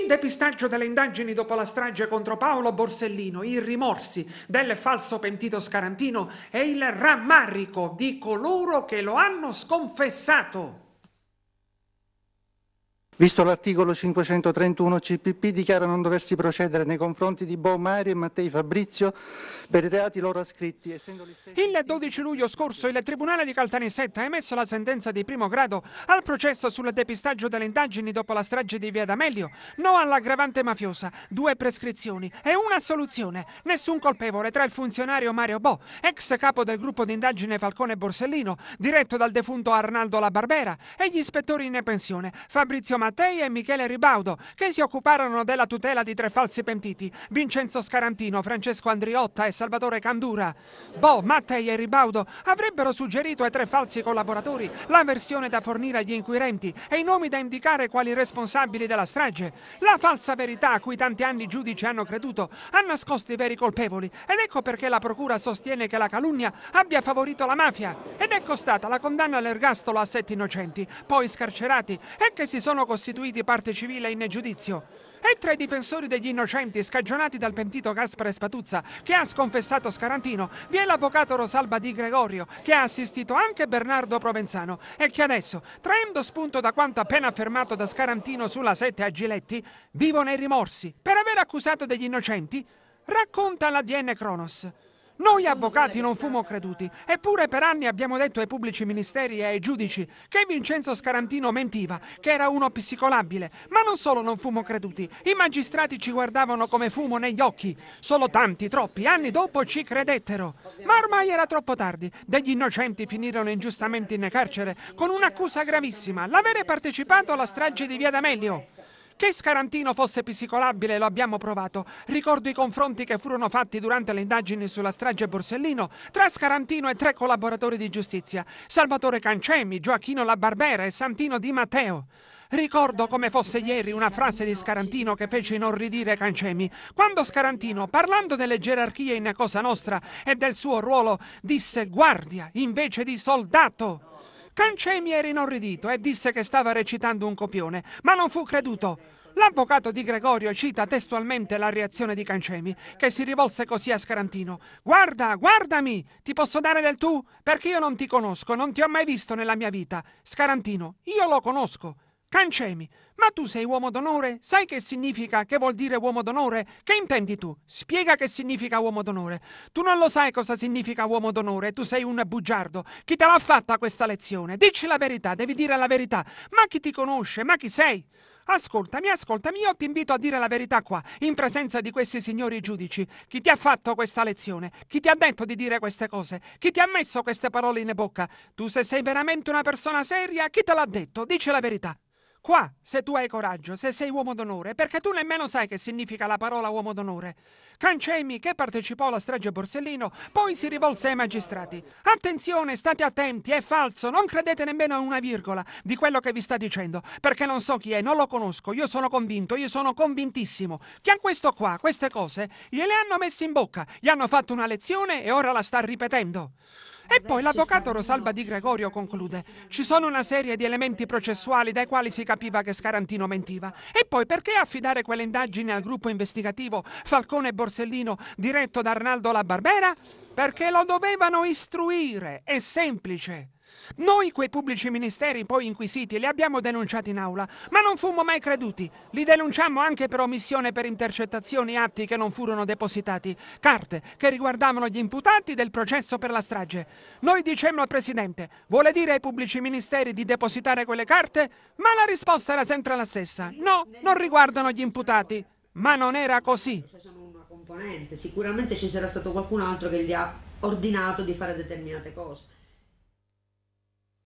Il depistaggio delle indagini dopo la strage contro Paolo Borsellino, i rimorsi del falso pentito Scarantino e il rammarico di coloro che lo hanno sconfessato. Visto l'articolo 531 CPP, dichiara non doversi procedere nei confronti di Bo Mario e Mattei Fabrizio per i reati loro ascritti. Il 12 luglio scorso il Tribunale di Caltanissetta ha emesso la sentenza di primo grado al processo sul depistaggio delle indagini dopo la strage di Via D'Amelio. No all'aggravante mafiosa, due prescrizioni e una soluzione. Nessun colpevole tra il funzionario Mario Bo, ex capo del gruppo di indagine Falcone Borsellino, diretto dal defunto Arnaldo La Barbera, e gli ispettori in pensione Fabrizio Mattei e Michele Ribaudo, che si occuparono della tutela di tre falsi pentiti, Vincenzo Scarantino, Francesco Andriotta e Salvatore Candura. Bo, Mattei e Ribaudo avrebbero suggerito ai tre falsi collaboratori la versione da fornire agli inquirenti e i nomi da indicare quali responsabili della strage. La falsa verità a cui tanti anni i giudici hanno creduto ha nascosto i veri colpevoli ed ecco perché la procura sostiene che la calunnia abbia favorito la mafia ed è costata la condanna all'ergastolo a sette innocenti, poi scarcerati e che si sono costituiti parte civile in giudizio e tra i difensori degli innocenti scagionati dal pentito Gaspare Spatuzza, che ha sconfessato Scarantino, vi è l'avvocato Rosalba Di Gregorio, che ha assistito anche Bernardo Provenzano e che adesso, traendo spunto da quanto appena affermato da Scarantino sulla sette a Giletti, vivono i rimorsi per aver accusato degli innocenti, racconta la DN Cronos. Noi avvocati non fumo creduti, eppure per anni abbiamo detto ai pubblici ministeri e ai giudici che Vincenzo Scarantino mentiva, che era uno psicolabile. Ma non solo non fumo creduti, i magistrati ci guardavano come fumo negli occhi. Solo tanti, troppi anni dopo ci credettero. Ma ormai era troppo tardi. Degli innocenti finirono ingiustamente in carcere con un'accusa gravissima, l'avere partecipato alla strage di Via D'Amelio. Che Scarantino fosse psicolabile lo abbiamo provato. Ricordo i confronti che furono fatti durante le indagini sulla strage Borsellino tra Scarantino e tre collaboratori di giustizia, Salvatore Cancemi, Gioacchino La Barbera e Santino Di Matteo. Ricordo come fosse ieri una frase di Scarantino che fece inorridire Cancemi, quando Scarantino, parlando delle gerarchie in Cosa Nostra e del suo ruolo, disse guardia invece di soldato. Cancemi era inorridito e disse che stava recitando un copione, ma non fu creduto. L'avvocato di Gregorio cita testualmente la reazione di Cancemi, che si rivolse così a Scarantino. Guarda, guardami! Ti posso dare del tu? Perché io non ti conosco, non ti ho mai visto nella mia vita. Scarantino, io lo conosco. Cancemi, ma tu sei uomo d'onore? Sai che significa? Che vuol dire uomo d'onore? Che intendi tu? Spiega che significa uomo d'onore. Tu non lo sai cosa significa uomo d'onore, tu sei un bugiardo. Chi te l'ha fatta questa lezione? Dici la verità, devi dire la verità. Ma chi ti conosce? Ma chi sei? Ascoltami, ascoltami, io ti invito a dire la verità qua, in presenza di questi signori giudici. Chi ti ha fatto questa lezione? Chi ti ha detto di dire queste cose? Chi ti ha messo queste parole in bocca? Tu se sei veramente una persona seria, chi te l'ha detto? Dici la verità. Qua, se tu hai coraggio, se sei uomo d'onore, perché tu nemmeno sai che significa la parola uomo d'onore. Cancemi, che partecipò alla strage Borsellino, poi si rivolse ai magistrati. Attenzione, state attenti, è falso, non credete nemmeno a una virgola di quello che vi sta dicendo, perché non so chi è, non lo conosco, io sono convinto, io sono convintissimo che a questo qua, queste cose, gliele hanno messe in bocca, gli hanno fatto una lezione e ora la sta ripetendo. E poi l'avvocato Rosalba Di Gregorio conclude: Ci sono una serie di elementi processuali dai quali si capiva che Scarantino mentiva. E poi perché affidare quelle indagini al gruppo investigativo Falcone e Borsellino diretto da Arnaldo La Barbera? Perché lo dovevano istruire. È semplice. Noi quei pubblici ministeri poi inquisiti li abbiamo denunciati in aula, ma non fummo mai creduti. Li denunciammo anche per omissione per intercettazioni e atti che non furono depositati, carte che riguardavano gli imputati del processo per la strage. Noi dicemmo al Presidente, vuole dire ai pubblici ministeri di depositare quelle carte? Ma la risposta era sempre la stessa, no, non riguardano gli imputati. Ma non era così. Sicuramente ci sarà stato qualcun altro che gli ha ordinato di fare determinate cose.